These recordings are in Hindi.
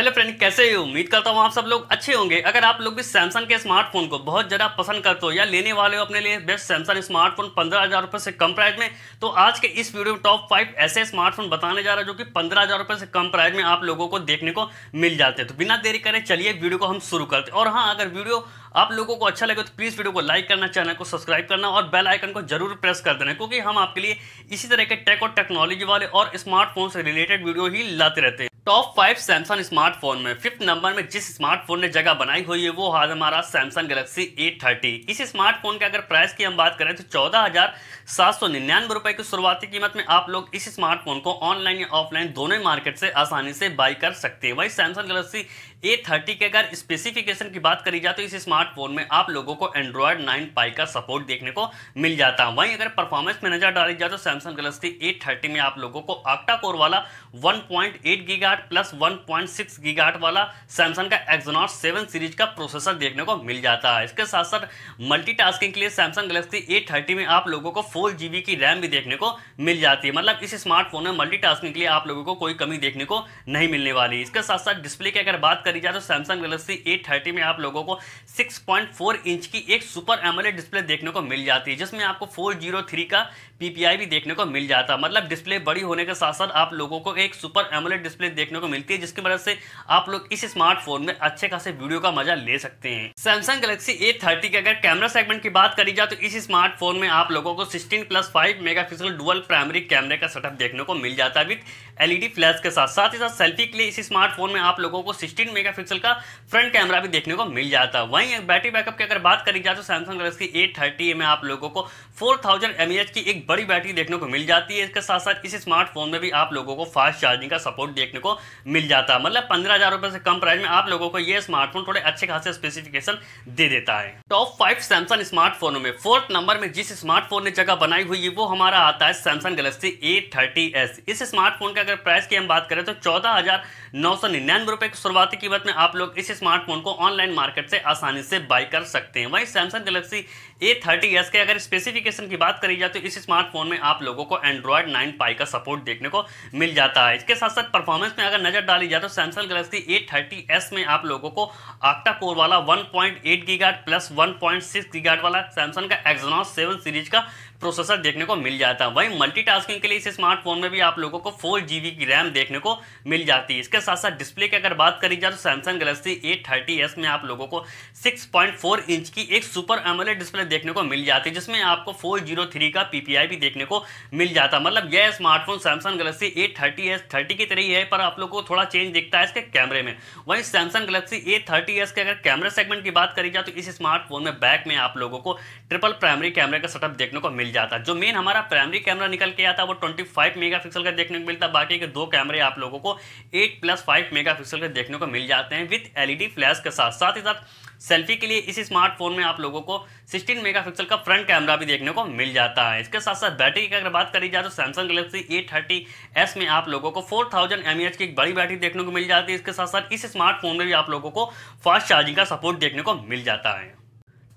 हेलो फ्रेंड कैसे हो उम्मीद करता हूँ आप सब लोग अच्छे होंगे अगर आप लोग भी सैमसंग के स्मार्टफोन को बहुत ज़्यादा पसंद करते हो या लेने वाले हो अपने लिए बेस्ट सैमसंग स्मार्टफोन पंद्रह हज़ार रुपये से कम प्राइस में तो आज के इस वीडियो में टॉप फाइव ऐसे स्मार्टफोन बताने जा रहा है जो कि पंद्रह हज़ार रुपये से कम प्राइस में आप लोगों को देखने को मिल जाते हैं तो बिना देरी करें चलिए वीडियो को हम शुरू करते और हाँ अगर वीडियो आप लोगों को अच्छा लगे तो प्लीज़ वीडियो को लाइक करना चैनल को सब्सक्राइब करना और बेल आइकन को जरूर प्रेस कर देना क्योंकि हम आपके लिए इसी तरह के टेक और टेक्नोलॉजी वाले और स्मार्टफोन से रिलेटेड वीडियो ही लाते रहते हैं टॉप फाइव सैमसंग स्मार्टफोन में फिफ्थ नंबर में जिस स्मार्टफोन ने जगह बनाई हुई है वो हाल हमारा सैमसंग गैलेक्सी A30 इस स्मार्टफोन के अगर प्राइस की हम बात करें तो चौदह हजार सात सौ निन्यानवे रुपए की शुरुआती कीमत में आप लोग इस स्मार्टफोन को ऑनलाइन या ऑफलाइन दोनों ही मार्केट से आसानी से बाई कर सकते हैं वही सैमसंग गैलेक्सी ए थर्टी के अगर स्पेसिफिकेशन की बात करी जाए तो इस स्मार्टफोन में आप लोगों को एंड्रॉयड नाइन पाई का सपोर्ट देखने को मिल जाता है वहीं अगर परफॉर्मेंस में नजर डाली जाए तो सैमसंग गैलेक्सी ए थर्टी में आप लोगों को आक्टा कोर वाला वन पॉइंट एट गीगा गीगाट प्लस 1.6 गीगाट वाला सैमसंग का एक्जोनॉट 7 सीरीज का प्रोसेसर देखने को मिल जाता है इसके साथ साथ मल्टीटास्किंग के लिए सैमसंग गलेक्सी ए थर्टी में आप लोगों को फोर जीबी की रैम भी देखने को मिल जाती है मतलब इस स्मार्टफोन में मल्टीटास्किंग के लिए आप लोगों को कोई कमी देखने को नहीं मिलने वाली इसके साथ साथ डिस्प्ले की अगर बात करी जाए तो सैमसंग गलेक्सी ए में आप लोगों को 6.4 इंच की एक सुपर एमोलेड डिस्प्ले देखने को मिल जाती है जिसमें आपको 403 का पीपीआई भी देखने को मिल जाता है मतलब डिस्प्ले बड़ी होने के साथ साथ आप लोगों को एक सुपर एमोलेड डिस्प्ले देखने को मिलती है जिसकी मदद से आप लोग इस स्मार्टफोन में अच्छे खासे वीडियो का मजा ले सकते हैं सैमसंग गैलेक्सी ए थर्टी के अगर कैमरा सेगमेंट की बात करी जाए तो इस स्मार्टफोन में आप लोगों को sixteen plus five mega pixel dual primary कैमरे का सेटअप देखने को मिल जाता है विद एलईडी फ्लैश के साथ साथ ही साथ सेल्फी के लिए इस स्मार्टफोन में आप लोगों को 16 मेगापिक्सल का फ्रंट कैमरा भी देखने को मिल जाता है वहीं बैटरी बैकअप की अगर बात करी जाए तो सैमसंग गैलेक्सी ए थर्टी में आप लोगों को फोर थाउजेंड की एक बड़ी बैटरी देखने को मिल जाती है इसके साथ साथ इस स्मार्टफोन में भी आप लोगों को फास्ट चार्जिंग का सपोर्ट देखने को को मिल जाता है मतलब पंद्रह हज़ार रुपए से कम प्राइस में आप लोगों को यह स्मार्टफोन थोड़े अच्छे खासे स्पेसिफिकेशन दे देता है टॉप फाइव सैमसंग स्मार्टफोनों में फोर्थ नंबर में जिस स्मार्टफोन ने जगह बनाई हुई है वो हमारा आता है सैमसंग गलेक्सी ए इस स्मार्टफोन का अगर प्राइस की हम बात करें तो चौदह हज़ार की शुरुआती कीमत में आप लोग इस स्मार्टफोन को ऑनलाइन मार्केट से आसानी से बाय कर सकते हैं वहीं Samsung Galaxy A thirty S के अगर स्पेसिफिकेशन की बात करी जाए तो इस स्मार्टफोन में आप लोगों को एंड्रॉयड 9 पाई का सपोर्ट देखने को मिल जाता है इसके साथ साथ परफॉर्मेंस में अगर नजर डाली जाए तो Samsung Galaxy A thirty S में आप लोगों को आक्टा कोर वाला one point eight गीगाट plus one point six गीगाट वाला सैमसंग का एक्जनॉस सेवन सीरीज का प्रोसेसर देखने को मिल जाता है वहीं मल्टीटास्किंग के लिए इस स्मार्टफोन में भी आप लोगों को फोर जीबी की रैम देखने को मिल जाती है इसके साथ साथ डिस्प्ले की अगर बात करी जाए तो Samsung Galaxy A thirty S में आप लोगों को 6.4 इंच की एक सुपर एमोलेड डिस्प्ले देखने को मिल जाती है जिसमें आपको 403 का पीपीआई भी देखने को मिल जाता है मतलब यह smartphone Samsung Galaxy A thirty S thirty की तरह ही है पर आप लोग को थोड़ा चेंज दिखता है इसके कैमरे में वहीं Samsung Galaxy A thirty S के अगर कैमरा सेगमेंट की बात करी जाए तो इस स्मार्टफोन में बैक में आप लोगों को ट्रिपल प्राइमरी कैमरे का सेटअप देखने को मिल जाता है जो मेन हमारा प्राइमरी कैमरा निकल के आता है वो 25 मेगापिक्सल का देखने को मिलता है बाकी के दो कैमरे आप लोगों को 8 प्लस फाइव मेगा पिक्सल के देखने को मिल जाते हैं विथ एलईडी फ्लैश के साथ साथ ही साथ सेल्फी के लिए इस स्मार्टफोन में आप लोगों को 16 मेगापिक्सल का फ्रंट कैमरा भी देखने को मिल जाता है इसके साथ साथ बैटरी की अगर बात करी जाए तो सैमसंग गलेक्सी ए थर्टी में आप लोगों को 4000 थाउजेंड e की एक बड़ी बैटरी देखने को मिल जाती है इसके साथ साथ इस स्मार्टफोन में भी आप लोगों को फास्ट चार्जिंग का सपोर्ट देखने को मिल जाता है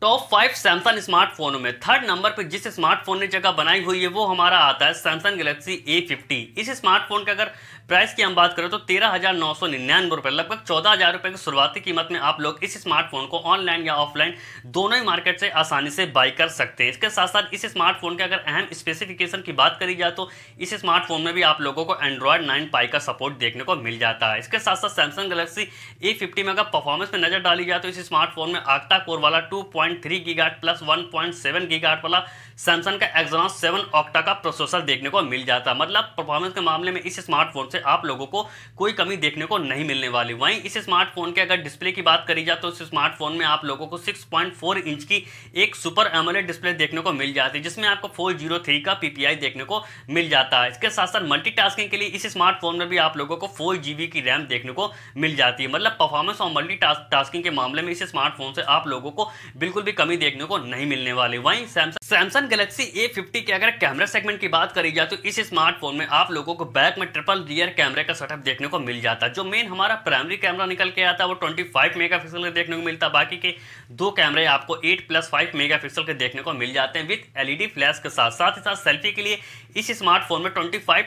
टॉप फाइव सैमसंग स्मार्टफोनों में थर्ड नंबर पर जिस स्मार्टफोन ने जगह बनाई हुई है वो हमारा आता है सैमसंग गैलेक्सी A50 इस स्मार्टफोन का अगर प्राइस की हम बात करें तो तेरह हजार नौ सौ निन्यानवे रुपए लगभग चौदह हजार रुपये की शुरुआती कीमत में आप लोग इस स्मार्टफोन को ऑनलाइन या ऑफलाइन दोनों ही मार्केट से आसानी से बाई कर सकते हैं इसके साथ साथ इस स्मार्टफोन के अगर अहम स्पेसिफिकेशन की बात करी जाए तो इस स्मार्टफोन में भी आप लोगों को एंड्रॉयड नाइन पाई का सपोर्ट देखने को मिल जाता है इसके साथ साथ सैमसंग गलेक्सी ए फिफ्टी में अगर परफॉर्मेंस में नजर डाली जाए तो इस स्मार्टफोन में आक्टा कोर वाला two point three गीगाट plus one point seven गीगाट वाला सैमसंग का एक्सोनॉस सेवन ऑक्टा का प्रोसेसर देखने को मिल जाता है मतलब परफॉर्मेंस के मामले में इस स्मार्टफोन से आप लोगों को कोई कमी देखने को नहीं मिलने वाली वहीं इस स्मार्टफोन के अगर डिस्प्ले की बात करी जाए तो इस स्मार्टफोन में आप लोगों को 6.4 इंच की एक सुपर एमोलेड डिस्प्ले देखने को मिल जाती है जिसमें आपको फोर का पीपीआई देखने को मिल जाता है इसके साथ साथ मल्टी के लिए इस स्मार्टफोन में भी आप लोगों को फोर की रैम देखने को मिल जाती है मतलब परफॉर्मेंस और मल्टी के मामले में इस स्मार्टफोन से आप लोगों को बिल्कुल भी कमी देखने को नहीं मिलने वाली वहीं Samsung Samsung Samsung Galaxy A fifty के अगर कैमरा सेगमेंट की बात करी जाए तो इस स्मार्टफोन में आप लोगों को बैक में ट्रिपल रियर कैमरे का सेटअप देखने को मिल जाता है जो मेन हमारा प्राइमरी कैमरा निकल के आता है वो 25 फाइव मेगापिक्सल के देखने को मिलता है बाकी के दो कैमरे आपको 8 प्लस फाइव मेगा पिक्सल के देखने को मिल जाते हैं विथ एल फ्लैश के साथ साथ ही साथ सेल्फी के लिए इस स्मार्टफोन में ट्वेंटी फाइव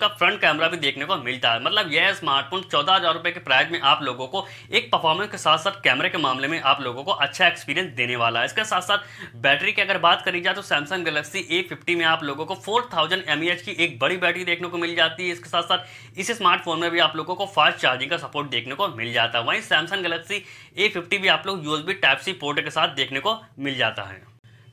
का फ्रंट कैमरा भी देखने को मिलता है मतलब यह स्मार्टफोन चौदह के प्राइस में आप लोगों को एक परफॉर्मेंस के साथ साथ कैमरे के मामले में आप लोगों को अच्छा एक्सपीरियंस देने वाला है इसके साथ साथ बैटरी की अगर बात करी जाए तो सैमसंग गैलेक्सी फिफ्टी में आप लोगों को फोर थाउजेंड एम की एक बड़ी बैटरी देखने को मिल जाती है इसके साथ साथ इस स्मार्टफोन में भी आप लोगों को फास्ट चार्जिंग का सपोर्ट देखने को मिल जाता है वहीं सैमसंग गैलेक्सी A50 भी आप लोग यूएसबी टाइप सी पोर्ट के साथ देखने को मिल जाता है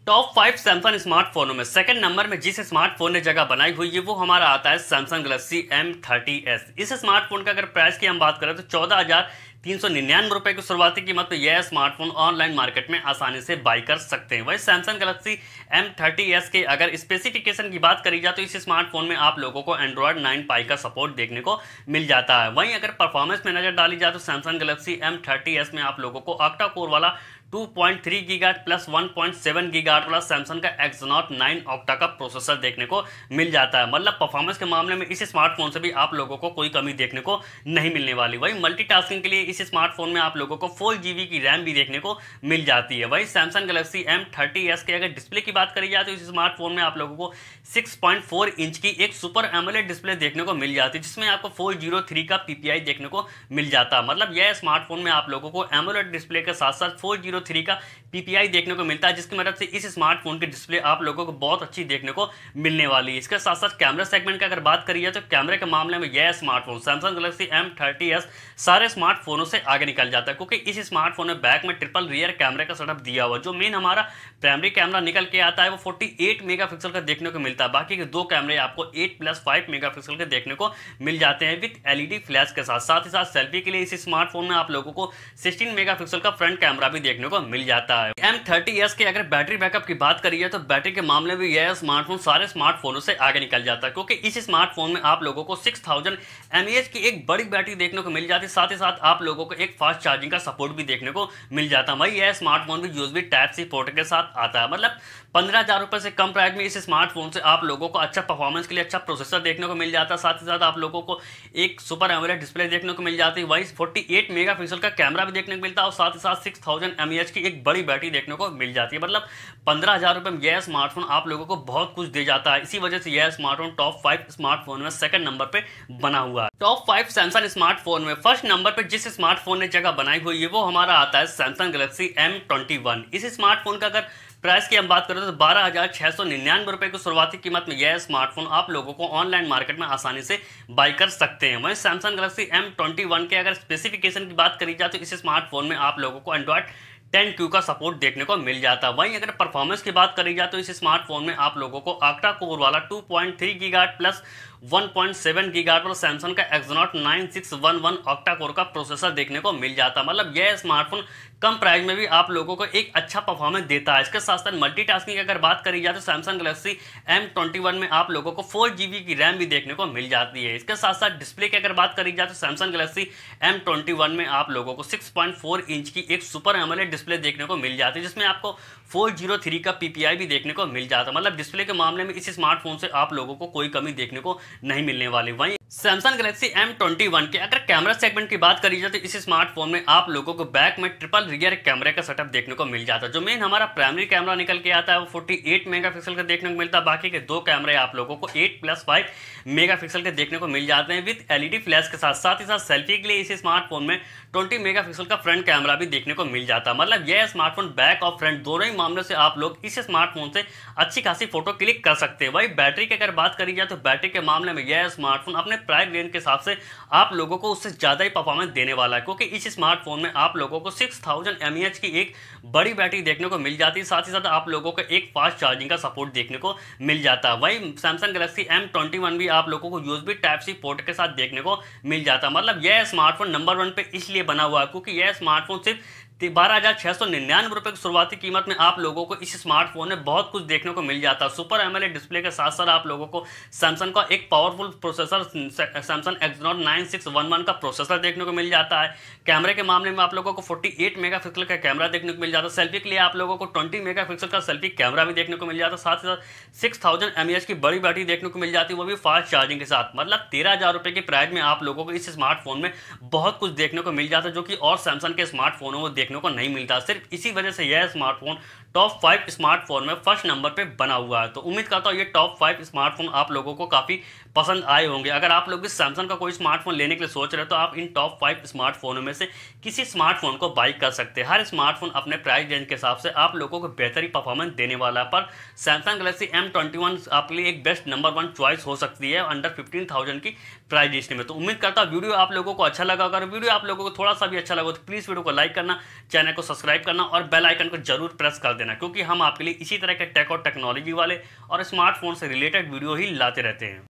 टॉप फाइव सैमसंग स्मार्टफोनों में सेकंड नंबर में जिस स्मार्टफोन ने जगह बनाई हुई है वो हमारा आता है Samsung Galaxy M thirty S इस स्मार्टफोन का अगर प्राइस की हम बात करें तो चौदह हजार तीन सौ निन्यानवे रुपए की शुरुआती कीमत पर यह स्मार्टफोन ऑनलाइन मार्केट में आसानी से बाई कर सकते हैं वही Samsung Galaxy M thirty S के अगर स्पेसिफिकेशन की बात करी जाए तो इस स्मार्टफोन में आप लोगों को एंड्रॉयड नाइन पाई का सपोर्ट देखने को मिल जाता है वहीं अगर परफॉर्मेंस में नजर डाली जाए तो Samsung Galaxy M thirty S में आप लोगों को आक्टा कोर वाला two point three गीगाट plus one point seven गीगाट वाला सैमसंग का एक्सनॉट नाइन ऑक्टा का प्रोसेसर देखने को मिल जाता है मतलब परफॉर्मेंस के मामले में इस स्मार्टफोन से भी आप लोगों को कोई कमी देखने को नहीं मिलने वाली वही मल्टीटास्किंग के लिए इस स्मार्टफोन में आप लोगों को फोर जीबी की रैम भी देखने को मिल जाती है वही Samsung Galaxy M thirty S के अगर डिस्प्ले की बात करी जाए तो इस स्मार्टफोन में आप लोगों को सिक्स पॉइंट फोर इंच की एक सुपर एमोलेड डिस्प्ले देखने को मिल जाती है जिसमें आपको फोर जीरो थ्री का पीपीआई देखने को मिल जाता है मतलब यह स्मार्टफोन में आप लोगों को एमोलेड डिस्प्ले के साथ साथ फोर जीरो थ्री का पीपीआई देखने को मिलता है जिसकी मदद से इस स्मार्टफोन की डिस्प्ले आप लोगों को बहुत अच्छी देखने को मिलने वाली है इसके साथ साथ कैमरा सेगमेंट की अगर बात करिए तो कैमरे के मामले में यह स्मार्टफोन सैमसंग गलेक्सी एम सारे स्मार्टफोनों से आगे निकल जाता है क्योंकि इस स्मार्टफोन में बैक में ट्रिपल रियर कैमरे का सेटअप दिया हुआ जो मेन हमारा प्राइमरी कैमरा निकल के आता है वो फोर्टी एट मेगापिक्सल का देखने को मिलता है बाकी के दो कैमरे आपको एट प्लस फाइव मेगापिक्सल के देखने को मिल जाते हैं विथ एलईडी फ्लैश के साथ साथ ही साथ सेल्फी के लिए इस स्मार्टफोन में आप लोगों को सिक्सटीन मेगा का फ्रंट कैमरा भी देखने देखने को मिल जाता है एम थर्टी एस के अगर बैटरी बैकअप की बात करिए तो बैटरी के मामले में यह स्मार्टफोन सारे स्मार्टफोनों से आगे निकल जाता है क्योंकि इस स्मार्टफोन में आप लोगों को सिक्स थाउजेंड की एक बड़ी बैटरी देखने को मिल जाती है साथ ही साथ आप लोगों को एक फास्ट चार्जिंग का सपोर्ट भी देखने को मिल जाता है वही यह स्मार्टफोन भी यूज भी टाइप सी पोर्ट के साथ आता है मतलब पंद्रह हज़ार रुपये से कम प्राइस में इस स्मार्टफोन से आप लोगों को अच्छा परफॉर्मेंस के लिए अच्छा प्रोसेसर देखने को मिल जाता है साथ ही साथ आप लोगों को एक सुपर एमोलेड डिस्प्ले देखने को मिल जाती है वही 48 मेगापिक्सल का कैमरा भी देखने को मिलता है और साथ ही साथ 6000 थाउजेंड एम एच की एक बड़ी बैटरी देखने को मिल जाती है मतलब पंद्रह हज़ार रुपये में यह स्मार्टफोन आप लोगों को बहुत कुछ दे जाता है इसी वजह से यह स्मार्टफोन टॉप फाइव स्मार्टफोन में सेकंड नंबर पे बना हुआ है टॉप फाइव सैमसंग स्मार्टफोन में फर्स्ट नंबर पर जिस स्मार्टफोन ने जगह बनाई हुई है वो हमारा आता है सैमसंग गलेक्सी एम इस स्मार्टफोन का अगर प्राइस की हम बात करें तो बारह हज़ार छह सौ निन्यानवे रुपए की शुरुआती कीमत में यह स्मार्टफोन आप लोगों को ऑनलाइन मार्केट में आसानी से बाय कर सकते हैं वहीं Samsung Galaxy M twenty one के अगर स्पेसिफिकेशन की बात करी जाए तो इस स्मार्टफोन में आप लोगों को एंड्रॉयड टेन क्यू का सपोर्ट देखने को मिल जाता है वहीं अगर परफॉर्मेंस की बात करी जाए तो इस स्मार्टफोन में आप लोगों को आक्टा कोर वाला two point three plus 1.7 point पर सैमसंग का एक्सोनॉट 9611 ऑक्टा कोर का प्रोसेसर देखने को मिल जाता है मतलब यह स्मार्टफोन कम प्राइस में भी आप लोगों को एक अच्छा परफॉर्मेंस देता है इसके साथ साथ मल्टीटास्किंग की अगर बात करी जाए तो सैमसंग गलेक्सी M21 में आप लोगों को फोर जीबी की रैम भी देखने को मिल जाती है इसके साथ साथ डिस्प्ले की अगर बात करी जाए तो सैमसंग गलेक्सी M21 में आप लोगों को 6.4 इंच की एक सुपर एमोलेड डिस्प्ले देखने को मिल जाती है जिसमें आपको थ्री का आई भी देखने को मिल जाता है मतलब डिस्प्ले के मामले में इस स्मार्टफोन से आप लोगों को कोई कमी देखने को नहीं मिलने वाली वहीं सैमसंग गैलेक्सी M21 के अगर कैमरा सेगमेंट की बात करी जाए तो इस स्मार्टफोन में आप लोगों को बैक में ट्रिपल रियर कैमरे का सेटअप देखने को मिल जाता है जो मेन हमारा प्राइमरी कैमरा निकल के आता है वो 48 मेगापिक्सल का देखने को मिलता है बाकी के दो कैमरे आप लोगों को 8 प्लस फाइव मेगा के देखने को मिल जाते हैं विथ एलईडी फ्लैश के साथ साथ ही साथ सेल्फी के लिए इस स्मार्टफोन में ट्वेंटी पिक्सल का फ्रंट कैमरा भी देखने को मिल जाता है मतलब यह स्मार्टफोन बैक और फ्रंट दोनों ही मामलों से आप लोग इस स्मार्टफोन से अच्छी खासी फोटो क्लिक कर सकते हैं वही बैटरी की अगर बात करी जाए तो बैटरी के मामले में यह स्मार्टफोन अपने प्राइस रेंज के हिसाब से आप लोगों को उससे ज़्यादा ही परफॉर्मेंस देने वाला है क्योंकि इस स्मार्टफोन में आप लोगों को सिक्स थाउजेंड की एक बड़ी बैटरी देखने को मिल जाती है साथ ही साथ आप लोगों को एक फास्ट चार्जिंग का सपोर्ट देखने को मिल जाता है वही सैमसंग गलेक्सी एम भी आप लोगों को यूएसबी टाइप सी पोर्ट के साथ देखने को मिल जाता है मतलब यह स्मार्टफोन नंबर वन पे इसलिए बना हुआ है क्योंकि यह स्मार्टफोन सिर्फ बारह हज़ार छह सौ निन्यानवे रुपए की शुरुआती कीमत में आप लोगों को इस स्मार्टफोन में बहुत कुछ देखने को मिल जाता है सुपर एमएलए डिस्प्ले के साथ साथ आप लोगों को सैमसंग का एक powerful processor Samsung Exynos nine six one one का प्रोसेसर देखने को मिल जाता है कैमरे के मामले में आप लोगों को फोर्टी एट मेगा पिक्सल का कैमरा देखने को मिल जाता है सेल्फी के लिए आप लोगों को ट्वेंटी मेगा पिक्सल का सेल्फी कैमरा भी देखने को मिल जाता है साथ ही साथ सिक्स थाउजेंड एम एच की बड़ी बैटरी देखने को मिल जाती है वो भी फास्ट चार्जिंग के साथ मतलब तेरह हज़ार रुपये की प्राइस में आप लोगों को इस स्मार्टफोन में बहुत कुछ देखने को मिल जाता है जो कि और सैमसंग के स्मार्टफोनों में देखने देखने को नहीं मिलता सिर्फ इसी वजह से यह स्मार्टफोन टॉप फाइव स्मार्टफोन में फर्स्ट नंबर पे बना हुआ है तो उम्मीद करता हूँ ये टॉप फाइव स्मार्टफोन आप लोगों को काफ़ी पसंद आए होंगे अगर आप लोग भी सैमसंग का कोई स्मार्टफोन लेने के लिए सोच रहे हो तो आप इन टॉप फाइव स्मार्टफोनों में से किसी स्मार्टफोन को बाई कर सकते हैं हर स्मार्टफोन अपने प्राइस रेंज के हिसाब से आप लोगों को बेहतरी परफॉर्मेंस देने वाला है पर Samsung Galaxy M twenty one आपके लिए एक बेस्ट नंबर वन चॉइस हो सकती है अंडर फिफ्टीन थाउजेंड की प्राइज लिस्ट में तो उम्मीद करता हूँ वीडियो आप लोगों को अच्छा लगा अगर वीडियो आप लोगों को थोड़ा सा भी अच्छा लगा तो प्लीज़ वीडियो को लाइक करना चैनल को सब्सक्राइब करना और बेल आइकन को जरूर प्रेस कर देना क्योंकि हम आपके लिए इसी तरह के टेक और टेक्नोलॉजी वाले और स्मार्टफोन से रिलेटेड वीडियो ही लाते रहते हैं